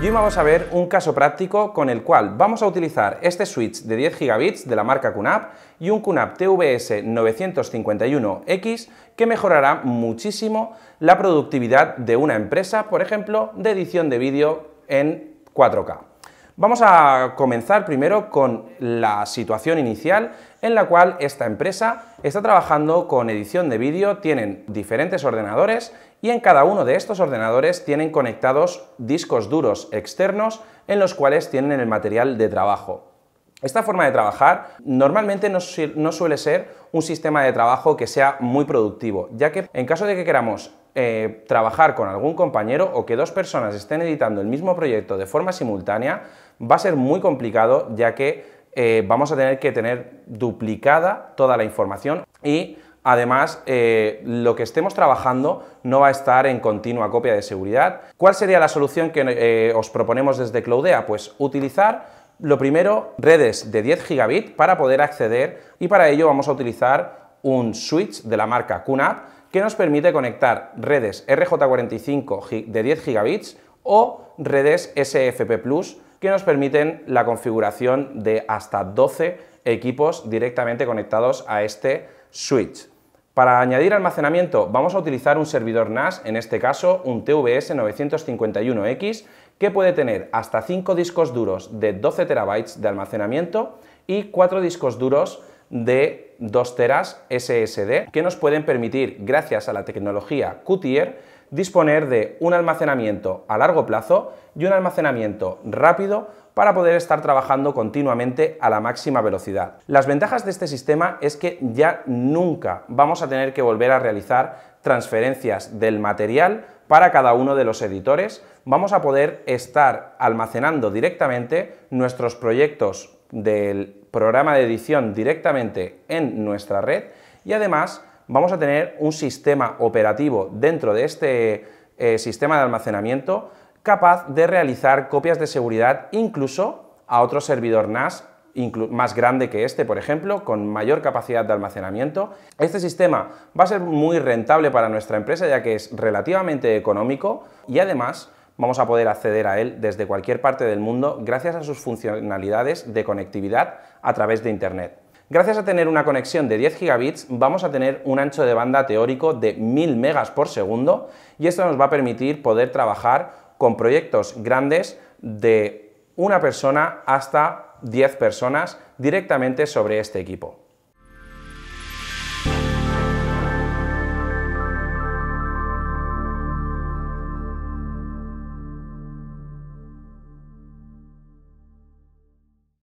Y hoy vamos a ver un caso práctico con el cual vamos a utilizar este switch de 10 gigabits de la marca Kunap y un KunAp TVS 951X que mejorará muchísimo la productividad de una empresa, por ejemplo, de edición de vídeo en 4K. Vamos a comenzar primero con la situación inicial en la cual esta empresa está trabajando con edición de vídeo, tienen diferentes ordenadores y en cada uno de estos ordenadores tienen conectados discos duros externos en los cuales tienen el material de trabajo. Esta forma de trabajar normalmente no, suele ser un sistema de trabajo que sea muy productivo, ya que en caso de que queramos eh, trabajar con algún compañero o que dos personas estén editando el mismo proyecto de forma simultánea, va a ser muy complicado ya que eh, vamos a tener que tener duplicada toda la información y Además, eh, lo que estemos trabajando no va a estar en continua copia de seguridad. ¿Cuál sería la solución que eh, os proponemos desde Cloudea? Pues utilizar, lo primero, redes de 10 gigabit para poder acceder y para ello vamos a utilizar un switch de la marca QNAP que nos permite conectar redes RJ45 de 10 gigabits o redes SFP Plus que nos permiten la configuración de hasta 12 equipos directamente conectados a este switch. Para añadir almacenamiento vamos a utilizar un servidor NAS, en este caso un TVS 951X, que puede tener hasta 5 discos duros de 12 terabytes de almacenamiento y 4 discos duros de 2 teras SSD, que nos pueden permitir, gracias a la tecnología QTier, disponer de un almacenamiento a largo plazo y un almacenamiento rápido para poder estar trabajando continuamente a la máxima velocidad. Las ventajas de este sistema es que ya nunca vamos a tener que volver a realizar transferencias del material para cada uno de los editores, vamos a poder estar almacenando directamente nuestros proyectos del programa de edición directamente en nuestra red y además vamos a tener un sistema operativo dentro de este eh, sistema de almacenamiento capaz de realizar copias de seguridad incluso a otro servidor NAS más grande que este, por ejemplo, con mayor capacidad de almacenamiento. Este sistema va a ser muy rentable para nuestra empresa ya que es relativamente económico y además vamos a poder acceder a él desde cualquier parte del mundo gracias a sus funcionalidades de conectividad a través de Internet. Gracias a tener una conexión de 10 gigabits vamos a tener un ancho de banda teórico de 1000 megas por segundo y esto nos va a permitir poder trabajar con proyectos grandes de una persona hasta 10 personas directamente sobre este equipo.